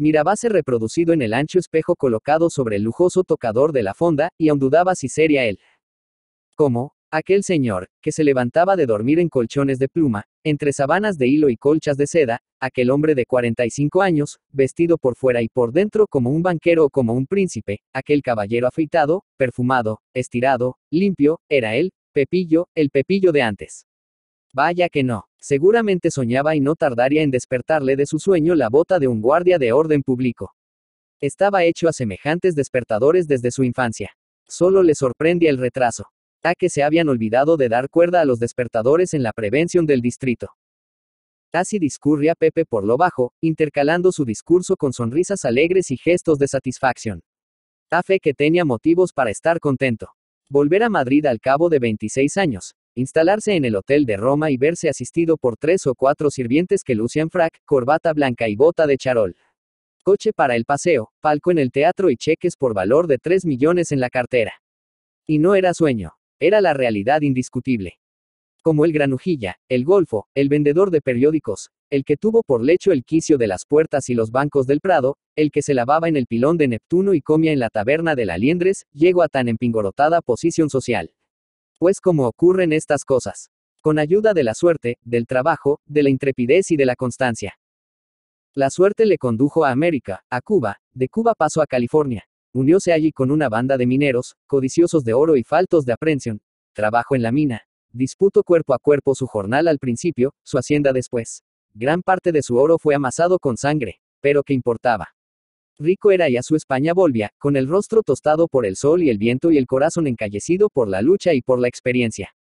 Mirabase reproducido en el ancho espejo colocado sobre el lujoso tocador de la fonda, y aún dudaba si sería él. ¿Cómo? aquel señor, que se levantaba de dormir en colchones de pluma, entre sabanas de hilo y colchas de seda, aquel hombre de 45 años, vestido por fuera y por dentro como un banquero o como un príncipe, aquel caballero afeitado, perfumado, estirado, limpio, era él, Pepillo, el Pepillo de antes. Vaya que no. Seguramente soñaba y no tardaría en despertarle de su sueño la bota de un guardia de orden público. Estaba hecho a semejantes despertadores desde su infancia. Solo le sorprendía el retraso. A que se habían olvidado de dar cuerda a los despertadores en la prevención del distrito. Así discurría a Pepe por lo bajo, intercalando su discurso con sonrisas alegres y gestos de satisfacción. A fe que tenía motivos para estar contento. Volver a Madrid al cabo de 26 años, instalarse en el hotel de Roma y verse asistido por tres o cuatro sirvientes que lucían frac, corbata blanca y bota de charol. Coche para el paseo, palco en el teatro y cheques por valor de 3 millones en la cartera. Y no era sueño, era la realidad indiscutible. Como el granujilla, el golfo, el vendedor de periódicos, el que tuvo por lecho el quicio de las puertas y los bancos del Prado, el que se lavaba en el pilón de Neptuno y comía en la taberna de la Liendres, llegó a tan empingorotada posición social. Pues como ocurren estas cosas. Con ayuda de la suerte, del trabajo, de la intrepidez y de la constancia. La suerte le condujo a América, a Cuba, de Cuba pasó a California. Unióse allí con una banda de mineros, codiciosos de oro y faltos de aprensión. Trabajo en la mina. Disputó cuerpo a cuerpo su jornal al principio, su hacienda después. Gran parte de su oro fue amasado con sangre. Pero qué importaba. Rico era y a su España volvía, con el rostro tostado por el sol y el viento y el corazón encallecido por la lucha y por la experiencia.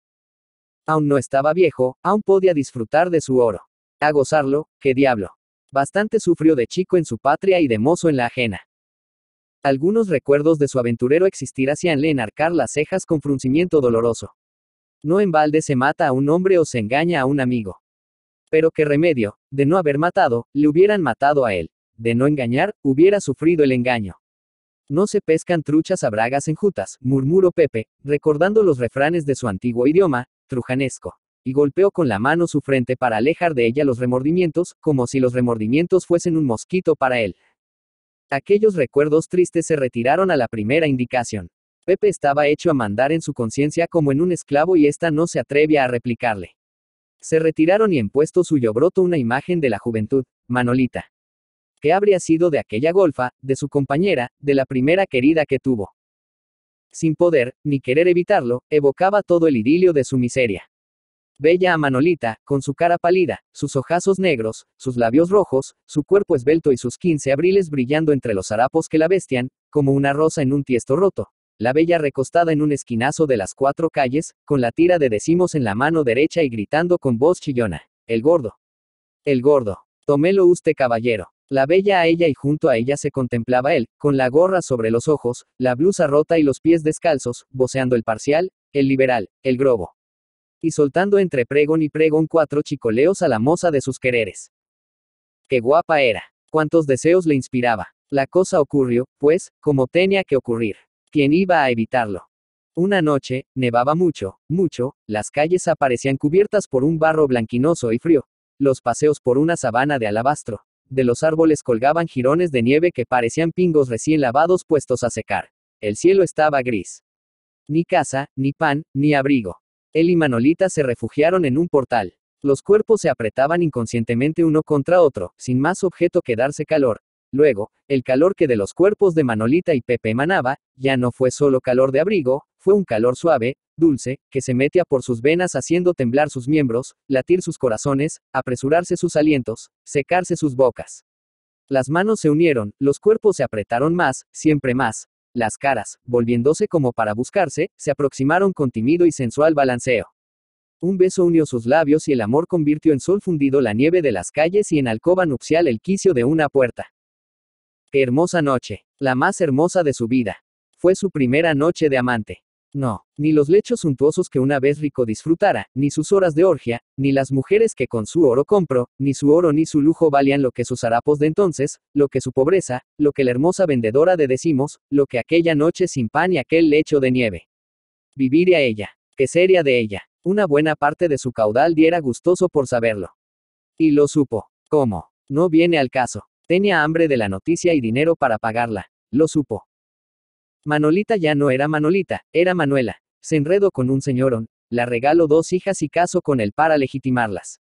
Aún no estaba viejo, aún podía disfrutar de su oro. A gozarlo, qué diablo. Bastante sufrió de chico en su patria y de mozo en la ajena. Algunos recuerdos de su aventurero existir hacíanle enarcar las cejas con fruncimiento doloroso. No en balde se mata a un hombre o se engaña a un amigo. Pero qué remedio, de no haber matado, le hubieran matado a él de no engañar, hubiera sufrido el engaño. No se pescan truchas a bragas enjutas, murmuró Pepe, recordando los refranes de su antiguo idioma, trujanesco, y golpeó con la mano su frente para alejar de ella los remordimientos, como si los remordimientos fuesen un mosquito para él. Aquellos recuerdos tristes se retiraron a la primera indicación. Pepe estaba hecho a mandar en su conciencia como en un esclavo y ésta no se atrevía a replicarle. Se retiraron y en puesto suyo brotó una imagen de la juventud, Manolita habría sido de aquella golfa, de su compañera, de la primera querida que tuvo? Sin poder, ni querer evitarlo, evocaba todo el idilio de su miseria. Bella a Manolita, con su cara pálida, sus ojazos negros, sus labios rojos, su cuerpo esbelto y sus quince abriles brillando entre los harapos que la bestian, como una rosa en un tiesto roto. La bella recostada en un esquinazo de las cuatro calles, con la tira de decimos en la mano derecha y gritando con voz chillona. El gordo. El gordo. Tomelo usted caballero. La bella a ella y junto a ella se contemplaba él, con la gorra sobre los ojos, la blusa rota y los pies descalzos, voceando el parcial, el liberal, el grobo. Y soltando entre pregón y pregón cuatro chicoleos a la moza de sus quereres. ¡Qué guapa era! cuántos deseos le inspiraba. La cosa ocurrió, pues, como tenía que ocurrir. ¿Quién iba a evitarlo? Una noche, nevaba mucho, mucho, las calles aparecían cubiertas por un barro blanquinoso y frío, los paseos por una sabana de alabastro, de los árboles colgaban jirones de nieve que parecían pingos recién lavados puestos a secar. El cielo estaba gris. Ni casa, ni pan, ni abrigo. Él y Manolita se refugiaron en un portal. Los cuerpos se apretaban inconscientemente uno contra otro, sin más objeto que darse calor. Luego, el calor que de los cuerpos de Manolita y Pepe emanaba, ya no fue solo calor de abrigo, fue un calor suave, dulce, que se metía por sus venas haciendo temblar sus miembros, latir sus corazones, apresurarse sus alientos, secarse sus bocas. Las manos se unieron, los cuerpos se apretaron más, siempre más. Las caras, volviéndose como para buscarse, se aproximaron con timido y sensual balanceo. Un beso unió sus labios y el amor convirtió en sol fundido la nieve de las calles y en alcoba nupcial el quicio de una puerta. hermosa noche! La más hermosa de su vida. Fue su primera noche de amante. No, ni los lechos suntuosos que una vez rico disfrutara, ni sus horas de orgia, ni las mujeres que con su oro compro, ni su oro ni su lujo valían lo que sus harapos de entonces, lo que su pobreza, lo que la hermosa vendedora de decimos, lo que aquella noche sin pan y aquel lecho de nieve. Viviría ella, que sería de ella. Una buena parte de su caudal diera gustoso por saberlo. Y lo supo. ¿Cómo? No viene al caso. Tenía hambre de la noticia y dinero para pagarla. Lo supo. Manolita ya no era Manolita, era Manuela. Se enredó con un señorón, la regaló dos hijas y caso con él para legitimarlas.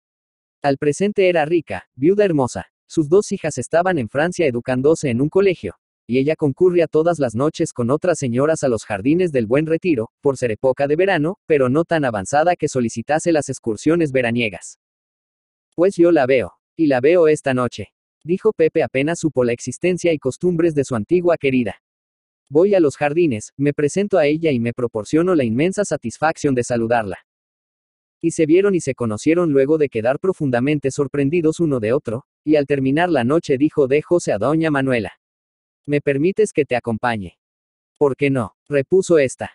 Al presente era rica, viuda hermosa. Sus dos hijas estaban en Francia educándose en un colegio, y ella concurre a todas las noches con otras señoras a los jardines del Buen Retiro, por ser época de verano, pero no tan avanzada que solicitase las excursiones veraniegas. Pues yo la veo, y la veo esta noche, dijo Pepe apenas supo la existencia y costumbres de su antigua querida. Voy a los jardines, me presento a ella y me proporciono la inmensa satisfacción de saludarla. Y se vieron y se conocieron luego de quedar profundamente sorprendidos uno de otro, y al terminar la noche dijo de a doña Manuela. ¿Me permites que te acompañe? ¿Por qué no? repuso esta.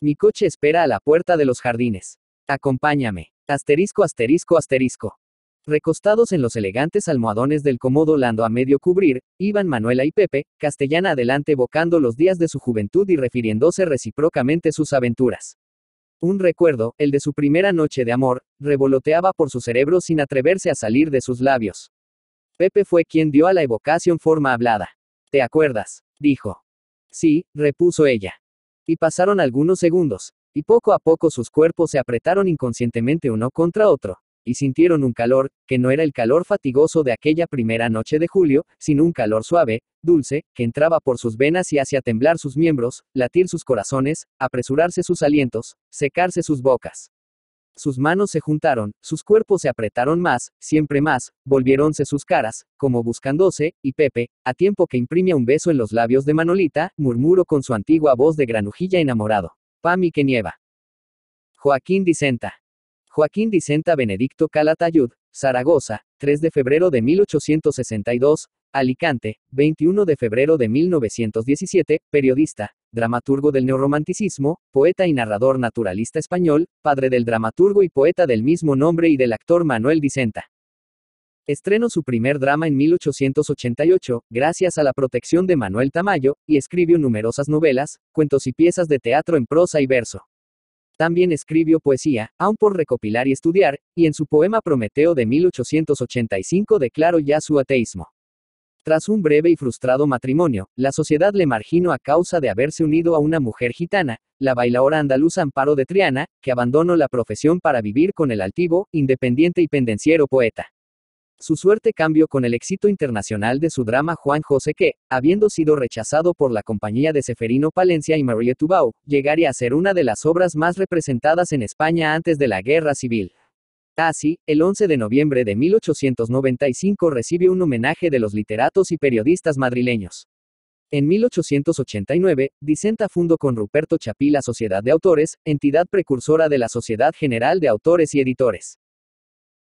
Mi coche espera a la puerta de los jardines. Acompáñame. Asterisco, asterisco, asterisco. Recostados en los elegantes almohadones del comodo lando a medio cubrir, iban Manuela y Pepe, castellana adelante evocando los días de su juventud y refiriéndose recíprocamente sus aventuras. Un recuerdo, el de su primera noche de amor, revoloteaba por su cerebro sin atreverse a salir de sus labios. Pepe fue quien dio a la evocación forma hablada. ¿Te acuerdas? dijo. Sí, repuso ella. Y pasaron algunos segundos, y poco a poco sus cuerpos se apretaron inconscientemente uno contra otro, y sintieron un calor, que no era el calor fatigoso de aquella primera noche de julio, sino un calor suave, dulce, que entraba por sus venas y hacía temblar sus miembros, latir sus corazones, apresurarse sus alientos, secarse sus bocas. Sus manos se juntaron, sus cuerpos se apretaron más, siempre más, volviéronse sus caras, como buscándose, y Pepe, a tiempo que imprime un beso en los labios de Manolita, murmuró con su antigua voz de granujilla enamorado. Pami que nieva. Joaquín Dicenta. Joaquín Dicenta Benedicto Calatayud, Zaragoza, 3 de febrero de 1862, Alicante, 21 de febrero de 1917, periodista, dramaturgo del neorromanticismo, poeta y narrador naturalista español, padre del dramaturgo y poeta del mismo nombre y del actor Manuel Dicenta. Estrenó su primer drama en 1888, gracias a la protección de Manuel Tamayo, y escribió numerosas novelas, cuentos y piezas de teatro en prosa y verso. También escribió poesía, aún por recopilar y estudiar, y en su poema Prometeo de 1885 declaró ya su ateísmo. Tras un breve y frustrado matrimonio, la sociedad le marginó a causa de haberse unido a una mujer gitana, la bailaora andaluza Amparo de Triana, que abandonó la profesión para vivir con el altivo, independiente y pendenciero poeta. Su suerte cambió con el éxito internacional de su drama Juan José que, habiendo sido rechazado por la compañía de Seferino Palencia y María Tubau, llegaría a ser una de las obras más representadas en España antes de la Guerra Civil. Así, el 11 de noviembre de 1895 recibe un homenaje de los literatos y periodistas madrileños. En 1889, Dicenta fundó con Ruperto Chapí la Sociedad de Autores, entidad precursora de la Sociedad General de Autores y Editores.